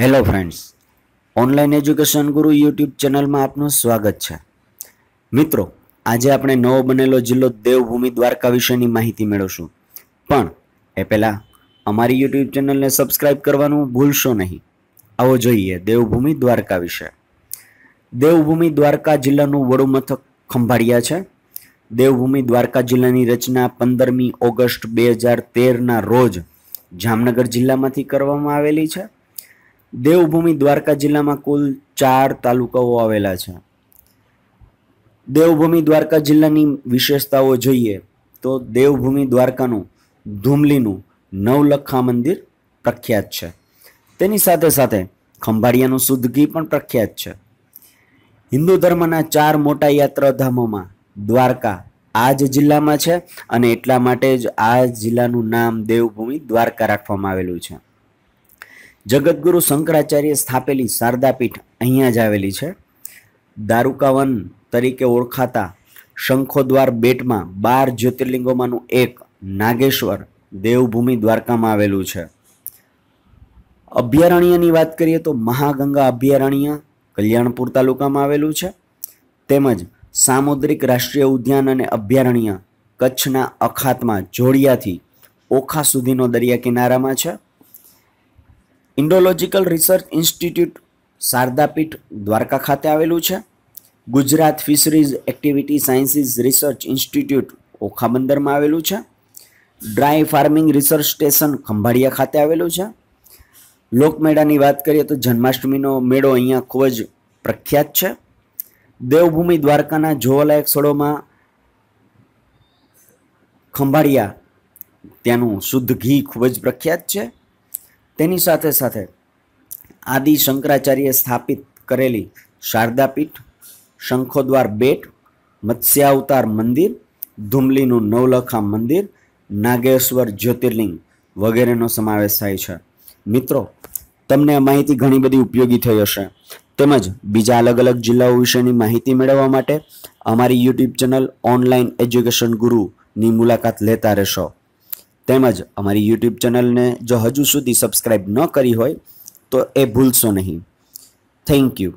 hello friends online education Guru YouTube ચેનલમાં આપનું સ્વાગત છે મિત્રો આજે આપણે નવો બનેલો જિલ્લો દેવભૂમિ દ્વારકા વિશેની માહિતી મેળવશું પણ એ પહેલાં અમારી યુટ્યુબ ચેનલને સબસ્ક્રાઇબ કરવાનું ભૂલશો નહીં આવો જોઈએ દેવભૂમિ દ્વારકા વિશે દેવભૂમિ દ્વારકા જિલ્લાનું વડું મથક ખંભાળિયા છે દેવભૂમિ દ્વારકા જિલ્લાની રચના પંદરમી ઓગસ્ટ બે હજાર તેરના રોજ જામનગર જિલ્લામાંથી કરવામાં આવેલી છે દેવભૂમિ દ્વારકા જિલ્લામાં કુલ ચાર તાલુકાઓ આવેલા છે દેવભૂમિ દ્વારકા જિલ્લાની વિશેષતાઓ જોઈએ તો દેવભૂમિ દ્વારકાનું ધૂમલીનું નવલખા મંદિર પ્રખ્યાત છે તેની સાથે સાથે ખંભાળિયાનું શુદ્ધ પણ પ્રખ્યાત છે હિન્દુ ધર્મના ચાર મોટા યાત્રાધામોમાં દ્વારકા આ જ જિલ્લામાં છે અને એટલા માટે જ આ જિલ્લાનું નામ દેવભૂમિ દ્વારકા રાખવામાં આવેલું છે જગતગુરુ શંકરાચાર્ય સ્થાપેલી શારદાપીઠ અહીંયા જ આવેલી છે દારૂકાવન તરીકે ઓળખાતા શંખોદ્વાર બેટમાં બાર જ્યોતિર્લિંગોમાંનું એક નાગેશ્વર દેવભૂમિ દ્વારકામાં આવેલું છે અભયારણ્યની વાત કરીએ તો મહાગંગા અભયારણ્ય કલ્યાણપુર તાલુકામાં આવેલું છે તેમજ સામુદ્રિક રાષ્ટ્રીય ઉદ્યાન અને અભયારણ્ય કચ્છના અખાતમાં જોડિયાથી ઓખા સુધીનો દરિયા કિનારામાં છે Indological research institute Sharadapeeth Dwarka ખાતે આવેલું છે Gujarat fisheries activity sciences research institute Okha બંદરમાં આવેલું છે dry farming research station Khambhalia ખાતે આવેલું છે લોકમેળાની વાત કરીએ તો જન્માષ્ટમીનો મેળો અહીંયા ખૂબ જ પ્રખ્યાત છે દેવભૂમિ દ્વારકાના જોવાલાયક સ્થળોમાં ખંભાળિયા ત્યાંનું શુદ્ધ ઘી ખૂબ જ પ્રખ્યાત છે તેની સાથે સાથે આદિ શંકરાચાર્ય સ્થાપિત કરેલી શારદાપીઠ શંખોદ્વાર બેટ મત્સ્યાવતાર મંદિર ધુમલીનું નવલખા મંદિર નાગેશ્વર જ્યોતિર્લિંગ વગેરેનો સમાવેશ થાય છે મિત્રો તમને આ માહિતી ઘણી બધી ઉપયોગી થઈ હશે તેમજ બીજા અલગ અલગ જિલ્લાઓ વિશેની માહિતી મેળવવા માટે અમારી યુટ્યુબ ચેનલ ઓનલાઈન એજ્યુકેશન ગુરુની મુલાકાત લેતા રહેશો તેમજ અમારી યુટ્યુબ ચેનલને જો હજુ સુધી સબસ્ક્રાઈબ ન કરી હોય તો એ ભૂલશો નહીં થેન્ક યુ